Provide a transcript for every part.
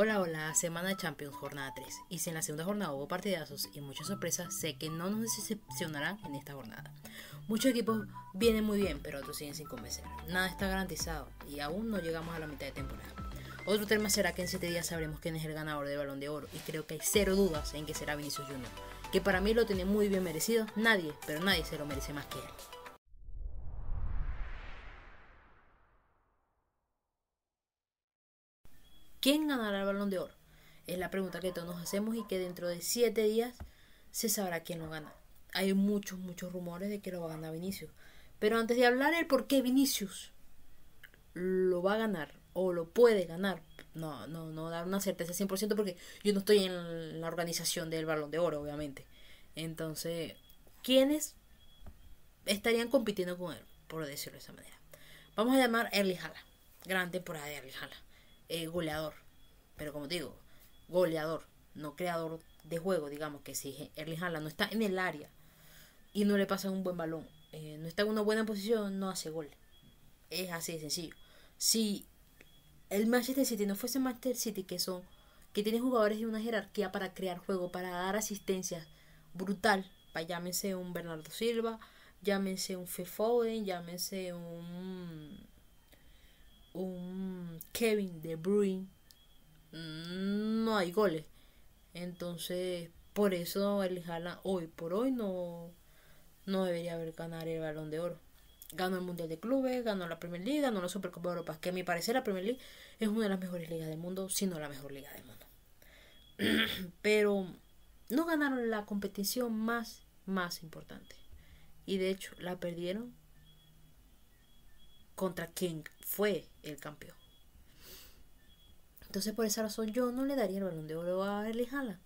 Hola, hola, semana de Champions, jornada 3. Y si en la segunda jornada hubo partidazos y muchas sorpresas, sé que no nos decepcionarán en esta jornada. Muchos equipos vienen muy bien, pero otros siguen sin convencer. Nada está garantizado y aún no llegamos a la mitad de temporada. Otro tema será que en 7 días sabremos quién es el ganador del Balón de Oro y creo que hay cero dudas en que será Vinicius Junior, que para mí lo tiene muy bien merecido, nadie, pero nadie se lo merece más que él. ¿Quién ganará el balón de oro? Es la pregunta que todos nos hacemos y que dentro de siete días se sabrá quién lo gana. Hay muchos, muchos rumores de que lo va a ganar Vinicius. Pero antes de hablar el por qué Vinicius lo va a ganar o lo puede ganar, no, no, no dar una certeza 100% porque yo no estoy en la organización del balón de oro, obviamente. Entonces, ¿quiénes estarían compitiendo con él? Por decirlo de esa manera. Vamos a llamar Erling Hala Gran temporada de Erling Hala goleador. Pero como digo, goleador, no creador de juego, digamos que si Erling Haaland no está en el área y no le pasa un buen balón, eh, no está en una buena posición, no hace gol. Es así de sencillo. Si el Manchester City no fuese Manchester City, que son que tiene jugadores de una jerarquía para crear juego, para dar asistencia brutal, para llámense un Bernardo Silva, llámense un Fefoen, llámense un un Kevin De Bruin mm, no hay goles. Entonces, por eso el Haaland hoy por hoy no, no debería haber ganado el balón de oro. Ganó el Mundial de Clubes, ganó la Premier League, ganó la Supercopa de Europa, que a mi parecer la Premier League es una de las mejores ligas del mundo, si no la mejor liga del mundo. Pero no ganaron la competición más, más importante. Y de hecho la perdieron contra quien fue el campeón. Entonces, por esa razón, yo no le daría el balón de oro a Erling Haaland.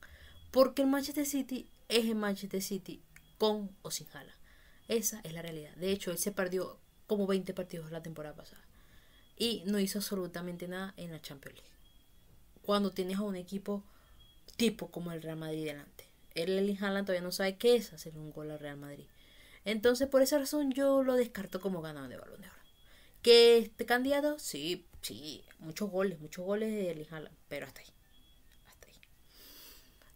Porque el Manchester City es el Manchester City con o sin Haaland. Esa es la realidad. De hecho, él se perdió como 20 partidos la temporada pasada. Y no hizo absolutamente nada en la Champions League. Cuando tienes a un equipo tipo como el Real Madrid delante. El Erling Haaland todavía no sabe qué es hacer un gol al Real Madrid. Entonces, por esa razón, yo lo descarto como ganador de balón de oro. ¿Que este candidato? Sí, sí, muchos goles, muchos goles de Lijala, pero hasta ahí. Hasta ahí.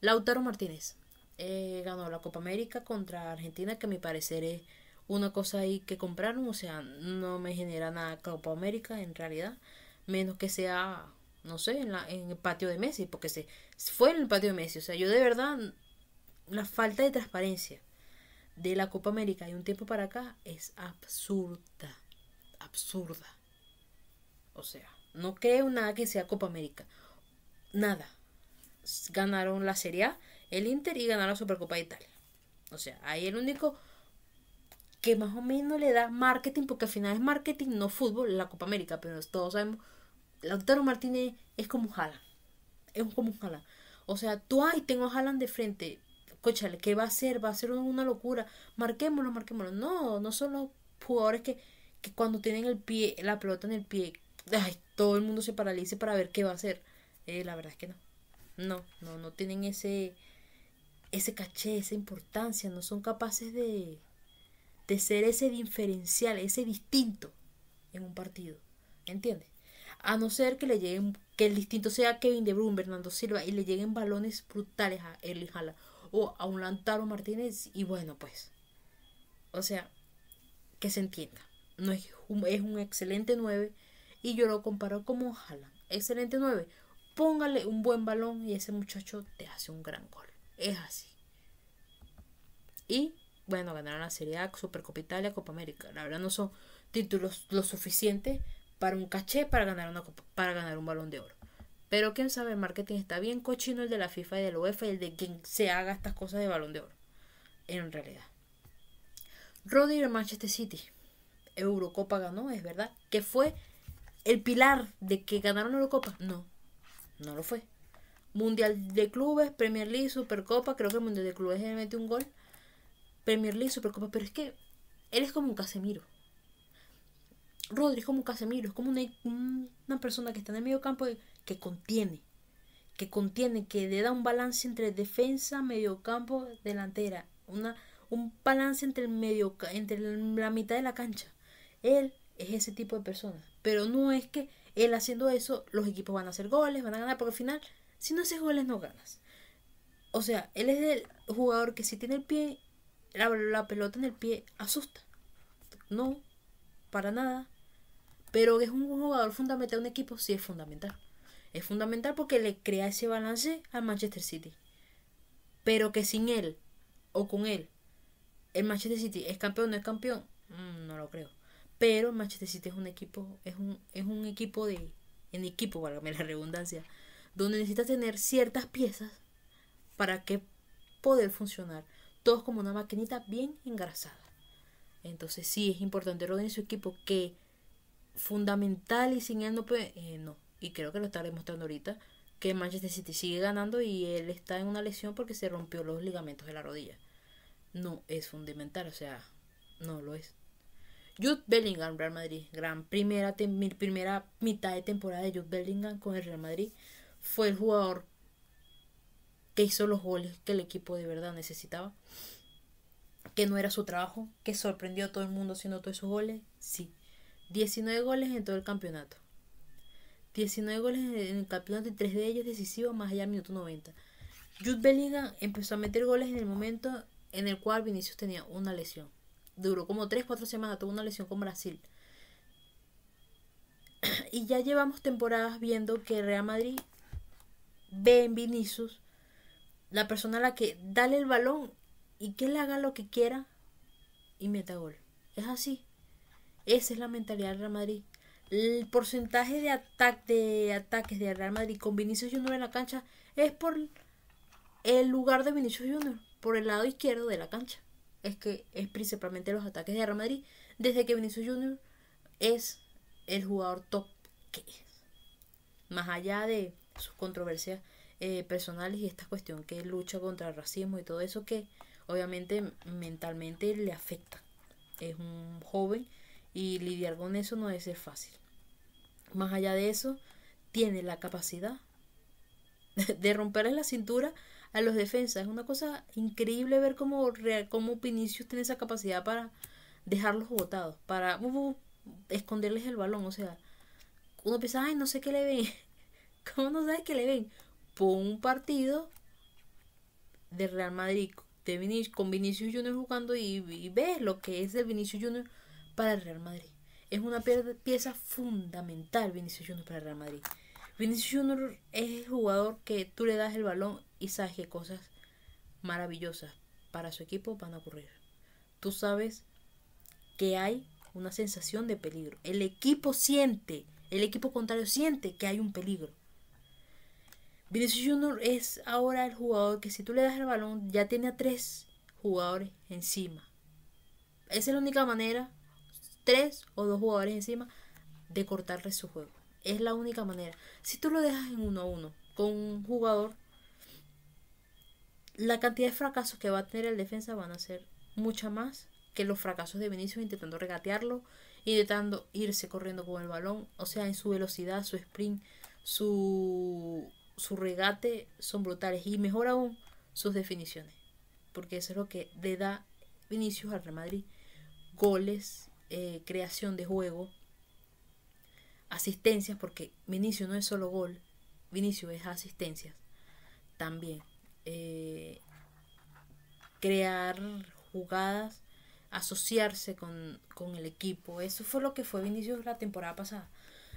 Lautaro Martínez eh, ganó la Copa América contra Argentina, que a mi parecer es una cosa ahí que compraron, o sea, no me genera nada Copa América en realidad, menos que sea, no sé, en, el patio de Messi, porque se fue en el patio de Messi, o sea, yo de verdad, la falta de transparencia de la Copa América y un tiempo para acá es absurda absurda. O sea, no creo nada que sea Copa América. Nada. Ganaron la Serie A, el Inter y ganaron la Supercopa de Italia. O sea, ahí el único que más o menos le da marketing, porque al final es marketing, no fútbol, la Copa América, pero todos sabemos. Lautaro Martínez es como un Haaland. Es como un Haaland. O sea, tú, ahí tengo Jalan de frente. Cochale, ¿qué va a ser? Va a ser una locura. Marquémoslo, marquémoslo. No, no son los jugadores que que cuando tienen el pie, la pelota en el pie, ay, todo el mundo se paralice para ver qué va a hacer. Eh, la verdad es que no. No, no, no tienen ese, ese caché, esa importancia, no son capaces de, ser ese diferencial, ese distinto en un partido. ¿Entiendes? A no ser que le lleguen, que el distinto sea Kevin De Bruyne, Fernando Silva y le lleguen balones brutales a Erling Haaland o a un Lantaro Martínez y bueno, pues. O sea, que se entienda es, un, excelente 9 y yo lo comparo como Haaland. Excelente 9. Póngale un buen balón y ese muchacho te hace un gran gol. Es así. Y bueno, ganaron la Serie A, Supercopa Italia, Copa América. La verdad no son títulos lo suficiente para un caché para ganar una para ganar un balón de oro. Pero quién sabe, el marketing está bien cochino el de la FIFA y del UEFA y el de quien se haga estas cosas de balón de oro. En realidad. Rodri de Manchester City. Eurocopa ganó, es verdad, que fue el pilar de que ganaron Eurocopa. No, no lo fue. Mundial de Clubes, Premier League, Supercopa, creo que el Mundial de Clubes le mete un gol. Premier League, Supercopa, pero es que él es como un Casemiro. Rodri es como un Casemiro, es como una, persona que está en el medio campo y, que contiene, que contiene, que le da un balance entre defensa, medio campo, delantera, una, un balance entre el medio entre la mitad de la cancha. Él es ese tipo de persona. Pero no es que él haciendo eso, los equipos van a hacer goles, van a ganar, porque al final, si no haces goles, no ganas. O sea, él es el jugador que si tiene el pie, la, pelota en el pie, asusta. No, para nada. Pero es un jugador fundamental, un equipo sí es fundamental. Es fundamental porque le crea ese balance al Manchester City. Pero que sin él o con él, el Manchester City es campeón o no es campeón, mm, no lo creo. Pero Manchester City es un equipo, es un, es un equipo de, en equipo, válgame la redundancia, donde necesitas tener ciertas piezas para que poder funcionar. Todos como una maquinita bien engrasada. Entonces sí, es importante Roden en su equipo que fundamental y sin él no puede... no, y creo que lo está demostrando ahorita, que Manchester City sigue ganando y él está en una lesión porque se rompió los ligamentos de la rodilla. No es fundamental, o sea, no lo es. Jude Bellingham, Real Madrid. Gran primera, mitad de temporada de Jude Bellingham con el Real Madrid. Fue el jugador que hizo los goles que el equipo de verdad necesitaba. Que no era su trabajo. Que sorprendió a todo el mundo haciendo todos esos goles. Sí. 19 goles en todo el campeonato. 19 goles en el campeonato y 3 de ellos decisivos más allá del minuto 90. Jude Bellingham empezó a meter goles en el momento en el cual Vinicius tenía una lesión duró como 3, 4 semanas, tuvo una lesión con Brasil. Y ya llevamos temporadas viendo que Real Madrid ve en Vinicius la persona a la que dale el balón y que le haga lo que quiera y meta gol. Es así. Esa es la mentalidad de Real Madrid. El porcentaje de, ataques de Real Madrid con Vinicius Junior en la cancha es por el lugar de Vinicius Junior, por el lado izquierdo de la cancha es que es principalmente los ataques de Real Madrid desde que Vinicius Jr. es el jugador top que es. Más allá de sus controversias eh, personales y esta cuestión que lucha contra el racismo y todo eso que obviamente mentalmente le afecta. Es un joven y lidiar con eso no debe ser fácil. Más allá de eso, tiene la capacidad de romperle la cintura a los defensas. Es una cosa increíble ver cómo, cómo Vinicius tiene esa capacidad para dejarlos botados, para esconderles el balón. O sea, uno piensa, ay, no sé qué le ven. ¿Cómo no sabes qué le ven? Por un partido de Real Madrid de Vinicius, con Vinicius Junior jugando y, y, ves lo que es el Vinicius Junior para el Real Madrid. Es una pieza fundamental Vinicius Junior para el Real Madrid. Vinicius Junior es el jugador que tú le das el balón y sabes que cosas maravillosas para su equipo van a ocurrir. Tú sabes que hay una sensación de peligro. El equipo siente, el equipo contrario siente que hay un peligro. Vinicius Junior es ahora el jugador que si tú le das el balón ya tiene a tres jugadores encima. Esa es la única manera, tres o dos jugadores encima, de cortarle su juego. Es la única manera. Si tú lo dejas en uno a uno con un jugador, la cantidad de fracasos que va a tener el defensa van a ser mucha más que los fracasos de Vinicius intentando regatearlo, intentando irse corriendo con el balón. O sea, en su velocidad, su sprint, su, su regate son brutales. Y mejor aún, sus definiciones. Porque eso es lo que le da Vinicius al Real Madrid. Goles, eh, creación de juego, asistencias, porque Vinicio no es solo gol, Vinicio es asistencias también. Eh, crear jugadas, asociarse con, el equipo. Eso fue lo que fue Vinicius la temporada pasada.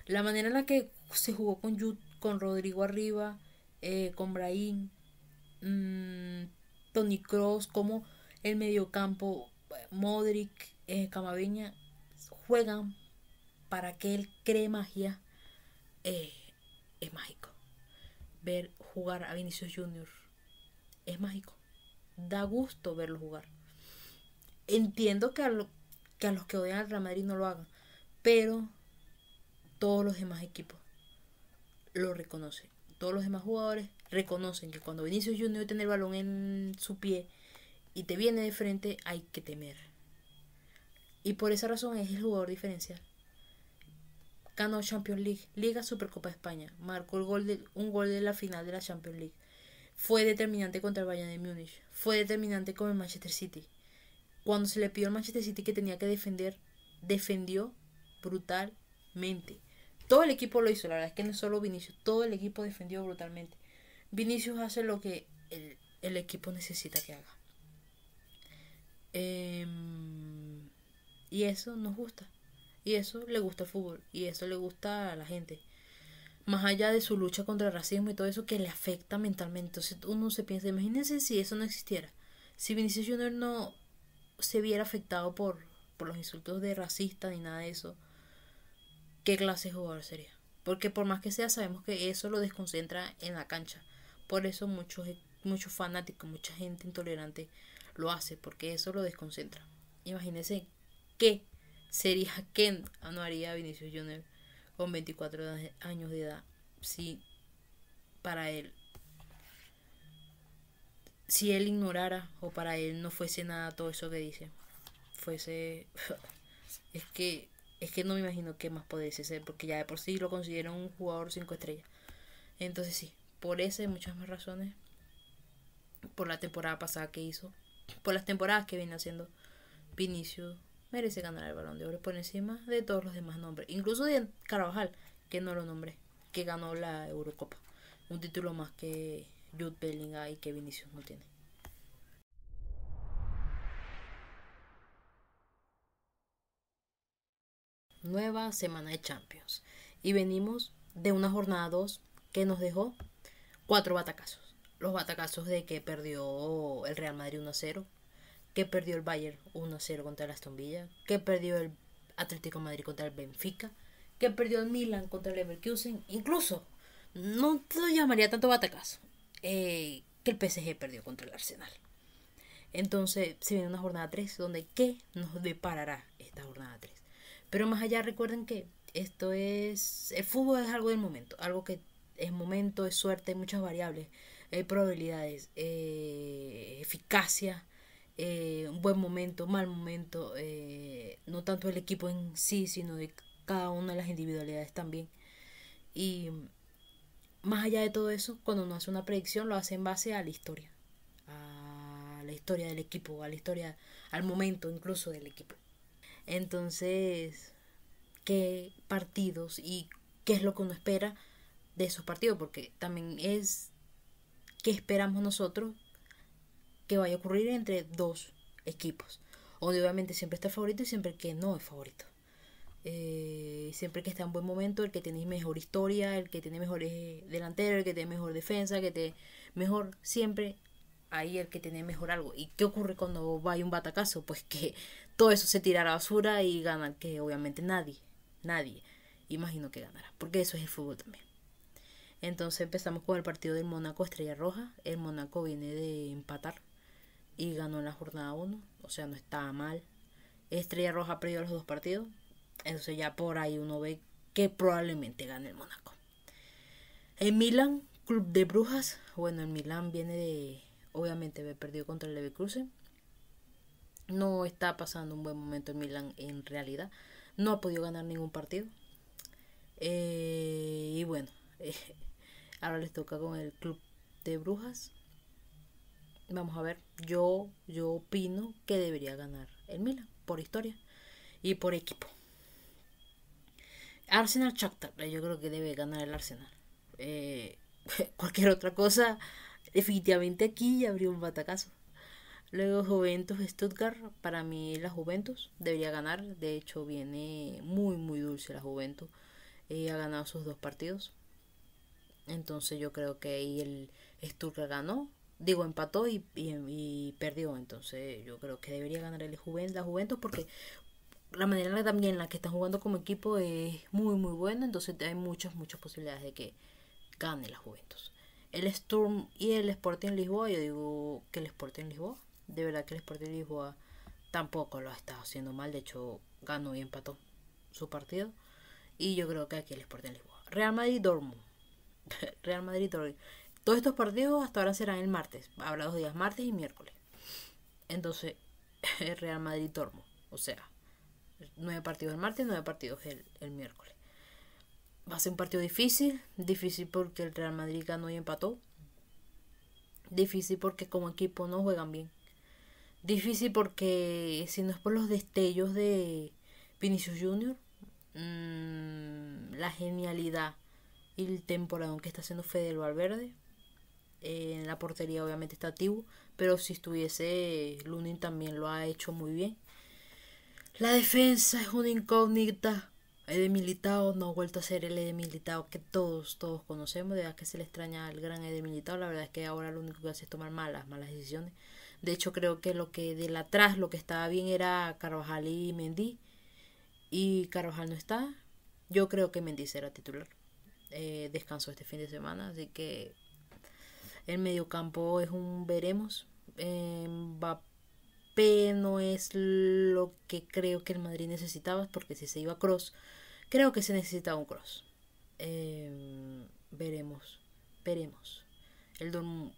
La manera en la que se jugó con con Rodrigo arriba, eh, con Brahim, mm, Tony Cross, como el mediocampo, eh, Modric, Camabeña juegan para que él cree magia eh, es mágico. Ver jugar a Vinicius Jr. es mágico. Da gusto verlo jugar. Entiendo que a, los que odian al Real Madrid no lo hagan, pero todos los demás equipos lo reconocen. Todos los demás jugadores reconocen que cuando Vinicius Jr. tiene el balón en su pie y te viene de frente, hay que temer. Y por esa razón es el jugador diferencial ganó Champions League, Liga Supercopa España, marcó el gol de, un gol de la final de la Champions League, fue determinante contra el Bayern de Múnich, fue determinante con el Manchester City. Cuando se le pidió al Manchester City que tenía que defender, defendió brutalmente. Todo el equipo lo hizo, la verdad es que no solo Vinicius, todo el equipo defendió brutalmente. Vinicius hace lo que el, equipo necesita que haga. Em, y eso nos gusta. Y eso le gusta el fútbol. Y eso le gusta a la gente. Más allá de su lucha contra el racismo y todo eso que le afecta mentalmente. Entonces uno se piensa, imagínense si eso no existiera. Si Vinicius Jr. no se viera afectado por, por los insultos de racista ni nada de eso. ¿Qué clase de jugador sería? Porque por más que sea, sabemos que eso lo desconcentra en la cancha. Por eso muchos, eh, muchos fanáticos, mucha gente intolerante lo hace, porque eso lo desconcentra. Imagínense qué sería Ken anuaría a Vinicius Jr. con 24 años de edad. Si para él, si él ignorara o para él no fuese nada todo eso que dice, fuese. es que es que no me imagino qué más pudiese ser, porque ya de por sí lo considero un jugador 5 estrellas. Entonces, sí, por eso... y muchas más razones, por la temporada pasada que hizo, por las temporadas que viene haciendo Vinicius merece ganar el balón de oro por encima de todos los demás nombres, incluso de Carvajal, que no lo nombré, que ganó la Eurocopa, un título más que Jude Bellingham y que Vinicius no tiene. Nueva semana de Champions y venimos de una jornada 2 que nos dejó cuatro batacazos. Los batacazos de que perdió el Real Madrid 1 0 que perdió el Bayern 1-0 contra el Aston Villa, que perdió el Atlético de Madrid contra el Benfica, que perdió el Milan contra el Leverkusen, incluso no te lo llamaría tanto batacazo, eh, que el PSG perdió contra el Arsenal. Entonces se viene una jornada 3 donde ¿qué nos deparará esta jornada 3? Pero más allá recuerden que esto es, el fútbol es algo del momento, algo que es momento, es suerte, hay muchas variables, hay probabilidades, eh, eficacia, eh, un buen momento, mal momento, eh, no tanto el equipo en sí, sino de cada una de las individualidades también. Y más allá de todo eso, cuando uno hace una predicción, lo hace en base a la historia, a la historia del equipo, a la historia, al momento incluso del equipo. Entonces, ¿qué partidos y qué es lo que uno espera de esos partidos? Porque también es qué esperamos nosotros que vaya a ocurrir entre dos equipos. Donde obviamente siempre está el favorito y siempre el que no es favorito. Eh, siempre que está en buen momento, el que tiene mejor historia, el que tiene mejor eh, delantero, el que tiene mejor defensa, el que tiene mejor siempre ahí el que tiene mejor algo. ¿Y qué ocurre cuando va un batacazo? Pues que todo eso se tira a la basura y gana que obviamente nadie, nadie, imagino que ganará, porque eso es el fútbol también. Entonces empezamos con el partido del Mónaco Estrella Roja. El Mónaco viene de empatar y ganó en la jornada 1, o sea, no estaba mal. Estrella Roja perdió los dos partidos, entonces ya por ahí uno ve que probablemente gane el Mónaco. En Milán Club de Brujas, bueno, en Milán viene de, obviamente, perdió perdido contra el Leverkusen. No está pasando un buen momento en Milán en realidad. No ha podido ganar ningún partido. Eh, y bueno, ahora les toca con el Club de Brujas vamos a ver, yo, yo opino que debería ganar el Milan por historia y por equipo. Arsenal Shakhtar, eh, yo creo que debe ganar el Arsenal. Eh, cualquier otra cosa, definitivamente aquí ya habría un batacazo. Luego Juventus Stuttgart, para mí la Juventus debería ganar, de hecho viene muy muy dulce la Juventus, Y eh, ha ganado sus dos partidos, entonces yo creo que ahí el Stuttgart ganó, Digo, empató y, perdió. Entonces yo creo que debería ganar el Juventus, la Juventus porque la manera también en la que están jugando como equipo es muy, muy buena. Entonces hay muchas, muchas posibilidades de que gane la Juventus. El Sturm y el Sporting Lisboa, yo digo que el Sporting Lisboa, de verdad que el Sporting Lisboa tampoco lo ha estado haciendo mal. De hecho, ganó y empató su partido. Y yo creo que aquí el Sporting Lisboa. Real Madrid Dormo Real Madrid Dormo todos estos partidos hasta ahora serán el martes. Habrá dos días, martes y miércoles. Entonces, Real Madrid Tormo. O sea, nueve partidos el martes, nueve partidos el, el miércoles. Va a ser un partido difícil. Difícil porque el Real Madrid ganó y empató. Difícil porque como equipo no juegan bien. Difícil porque si no es por los destellos de Vinicius Jr., mm, la genialidad y el temporadón que está haciendo Fede Valverde, en la portería obviamente está activo pero si estuviese Lunin también lo ha hecho muy bien. La defensa es una incógnita. El militado no ha vuelto a ser el Ede militado que todos, todos conocemos. De verdad que se le extraña al gran Ede Militao. La verdad es que ahora lo único que hace es tomar malas, malas decisiones. De hecho, creo que lo que del atrás, lo que estaba bien era Carvajal y Mendy. Y Carvajal no está. Yo creo que Mendy será titular. Eh, descansó este fin de semana, así que el mediocampo es un veremos. va eh, no es lo que creo que el Madrid necesitaba, porque si se iba a Cross, creo que se necesitaba un Cross. Eh, veremos, veremos. El Don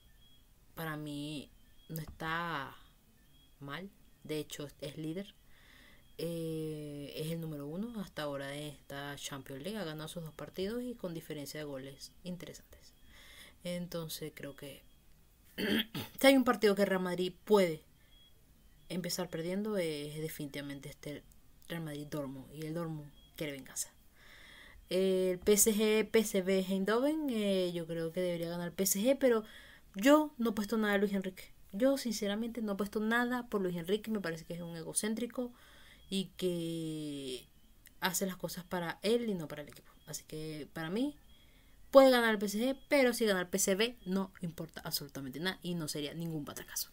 para mí no está mal, de hecho es líder. Eh, es el número uno hasta ahora de esta Champions League. Ha ganado sus dos partidos y con diferencia de goles. Interesante. Entonces creo que si hay un partido que Real Madrid puede empezar perdiendo, es definitivamente este Real Madrid dormo y el Dormo quiere venganza. El PSG, pcb Eindhoven, eh, yo creo que debería ganar PSG, pero yo no he puesto nada a Luis Enrique. Yo sinceramente no he puesto nada por Luis Enrique, me parece que es un egocéntrico y que hace las cosas para él y no para el equipo. Así que para mí Puede ganar el PSG, pero si gana el PCB no importa absolutamente nada y no sería ningún batacazo.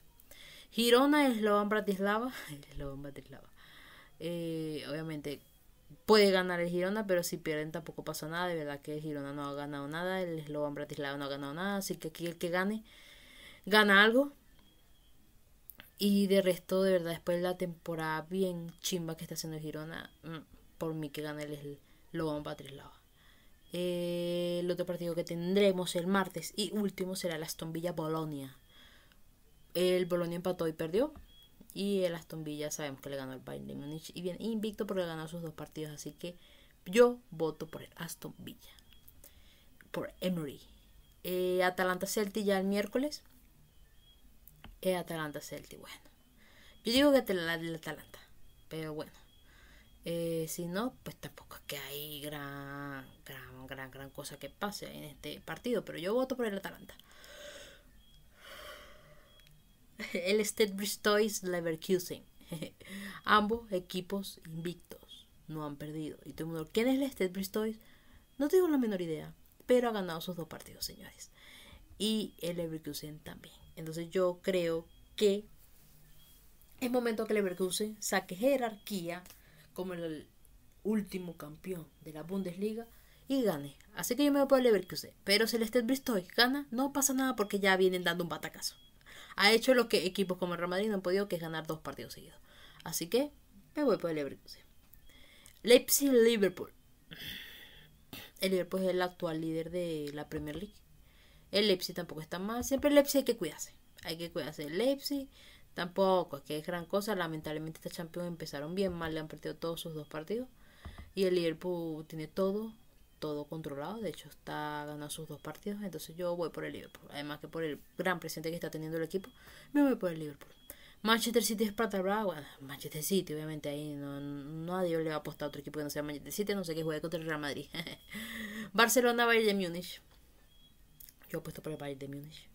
Girona, Slovan Bratislava, Bratislava. Eh, obviamente puede ganar el Girona, pero si pierden tampoco pasa nada. De verdad que el Girona no ha ganado nada, el Slovan Bratislava no ha ganado nada, así que aquí el que gane, gana algo. Y de resto, de verdad, después de la temporada bien chimba que está haciendo Girona, mm, por mí que gane el Slovan Bratislava el eh, otro partido que tendremos el martes y último será el Aston Villa Bolonia. El Bolonia empató y perdió. Y el Aston Villa sabemos que le ganó El Bayern de Múnich. Y bien invicto porque ganó sus dos partidos. Así que yo voto por el Aston Villa. Por Emery. Eh, Atalanta Celti ya el miércoles. Eh, Atalanta Celti, bueno. Yo digo que Atalanta. Pero bueno. Eh, si no, pues tampoco que hay gran, gran, gran, gran cosa que pase en este partido, pero yo voto por el Atalanta. El State Toys Leverkusen. Ambos equipos invictos no han perdido. Y todo el mundo, ¿quién es el State Toys? No tengo la menor idea, pero ha ganado sus dos partidos, señores. Y el Leverkusen también. Entonces yo creo que es momento que Leverkusen saque jerarquía como el último campeón de la Bundesliga y gane. Así que yo me voy que Leverkusen. Pero si el Estel Bristol gana, no pasa nada porque ya vienen dando un batacazo. Ha hecho lo que equipos como el Real Madrid no han podido, que es ganar dos partidos seguidos. Así que me voy por el Leverkusen. Leipzig-Liverpool. El Liverpool es el actual líder de la Premier League. El Leipzig tampoco está mal. Siempre el Leipzig hay que cuidarse. Hay que cuidarse el Leipzig. Tampoco, es que es gran cosa. Lamentablemente esta Champions empezaron bien mal, le han perdido todos sus dos partidos. Y el Liverpool tiene todo, todo controlado. De hecho, está ganando sus dos partidos. Entonces yo voy por el Liverpool. Además que por el gran presente que está teniendo el equipo, me voy por el Liverpool. Manchester City es plata Manchester City, obviamente, ahí no, nadie le va a apostar a otro equipo que no sea Manchester City. No sé qué juega contra el Real Madrid. Barcelona, Bayern de Múnich. Yo apuesto por el Bayern de Múnich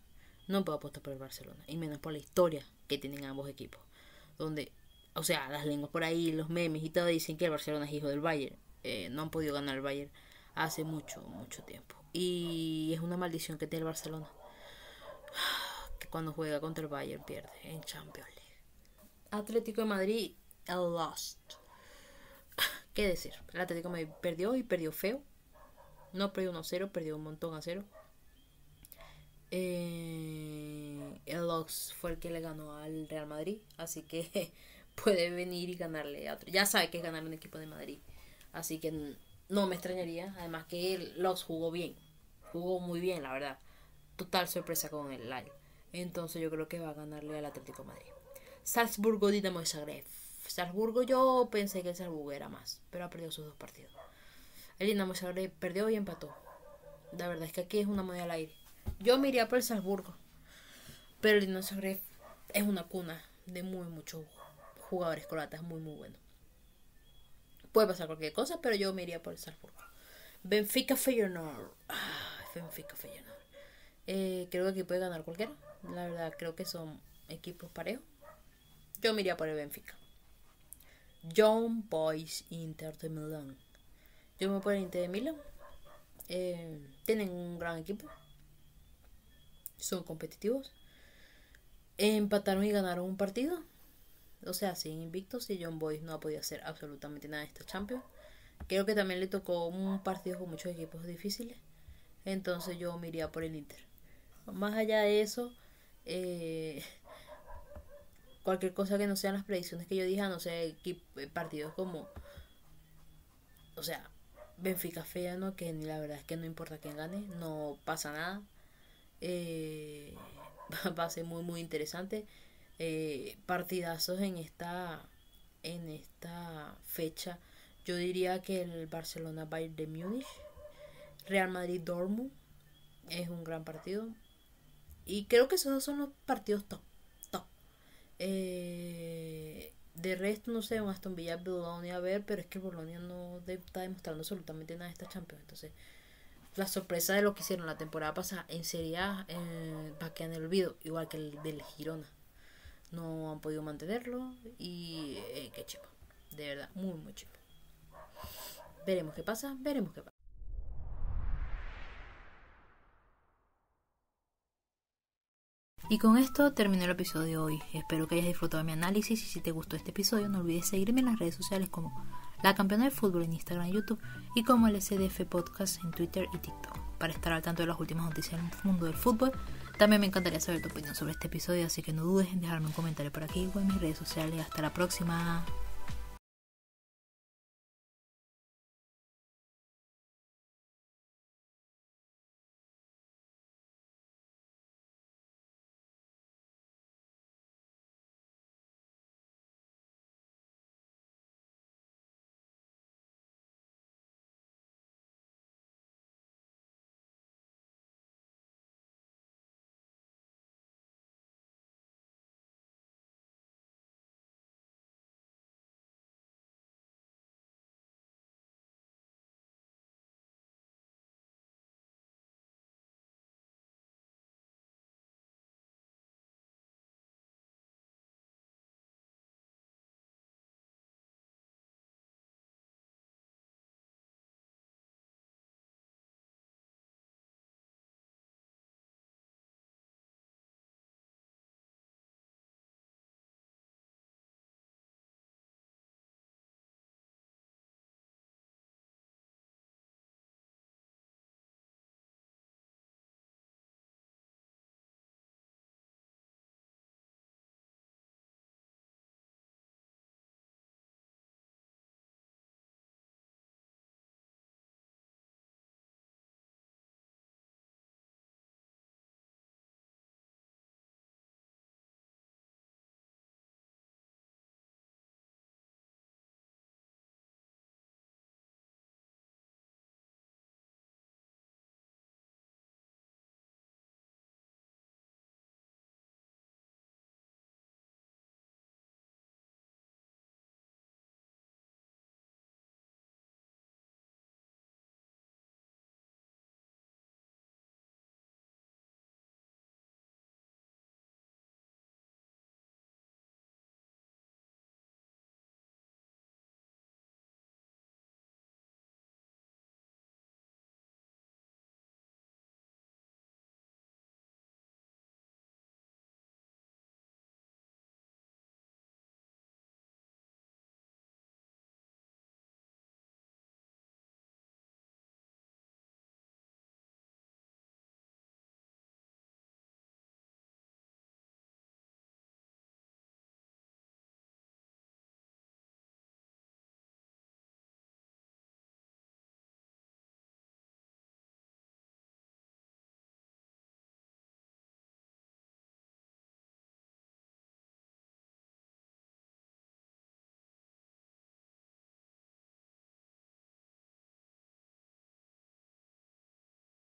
no puedo apostar por el Barcelona, y menos por la historia que tienen ambos equipos, donde, o sea, las lenguas por ahí, los memes y todo dicen que el Barcelona es hijo del Bayern, eh, no han podido ganar el Bayern hace mucho, mucho tiempo, y es una maldición que tiene el Barcelona, que cuando juega contra el Bayern pierde en Champions League. Atlético de Madrid, el lost. ¿Qué decir? El Atlético de Madrid perdió y perdió feo. No perdió 1-0, perdió un montón a 0. Eh, el Lux fue el que le ganó al Real Madrid, así que puede venir y ganarle a otro. Ya sabe que es ganar un equipo de Madrid, así que no me extrañaría. Además que el Lux jugó bien, jugó muy bien, la verdad. Total sorpresa con el live. Entonces yo creo que va a ganarle al Atlético Madrid. Salzburgo Dinamo y Zagreb. Salzburgo yo pensé que el Salzburgo era más, pero ha perdido sus dos partidos. El Dinamo Zagreb perdió y empató. La verdad es que aquí es una moneda al aire yo me iría por el Salzburgo. Pero el Dinosaurio es una cuna de muy muchos jugadores croatas, muy, muy buenos. Puede pasar cualquier cosa, pero yo me iría por el Salzburgo. Benfica Feyenoord. Ah, Benfica Feyenoord. Eh, creo que aquí puede ganar cualquiera. La verdad, creo que son equipos parejos. Yo me iría por el Benfica. John Boys Inter de Milán. Yo me voy por el Inter de Milán. Eh, tienen un gran equipo son competitivos. Empataron y ganaron un partido. O sea, sin invictos y John Boyce no ha podido hacer absolutamente nada en esta Champions. Creo que también le tocó un partido con muchos equipos difíciles. Entonces yo me iría por el Inter. Más allá de eso, eh, cualquier cosa que no sean las predicciones que yo dije, no sé, eh, partidos como, o sea, Benfica no que la verdad es que no importa quién gane, no pasa nada. Eh, va a ser muy, muy interesante. Eh, partidazos en esta, en esta fecha. Yo diría que el Barcelona Bayern de Múnich, Real Madrid dormu es un gran partido. Y creo que esos son los partidos top. top. Eh, de resto, no sé, un Aston Villa, Bolonia, a ver, pero es que Bolonia no está demostrando absolutamente nada de esta Champions. Entonces, la sorpresa de lo que hicieron la temporada pasada en Serie A va eh, a quedar en el olvido, igual que el del Girona. No han podido mantenerlo y eh, qué chico De verdad, muy, muy chico Veremos qué pasa, veremos qué pasa. Y con esto termino el episodio de hoy. Espero que hayas disfrutado de mi análisis y si te gustó este episodio no olvides seguirme en las redes sociales como la Campeona de Fútbol en Instagram y YouTube y como el SDF Podcast en Twitter y TikTok. Para estar al tanto de las últimas noticias del mundo del fútbol, también me encantaría saber tu opinión sobre este episodio, así que no dudes en dejarme un comentario por aquí o en mis redes sociales. Hasta la próxima.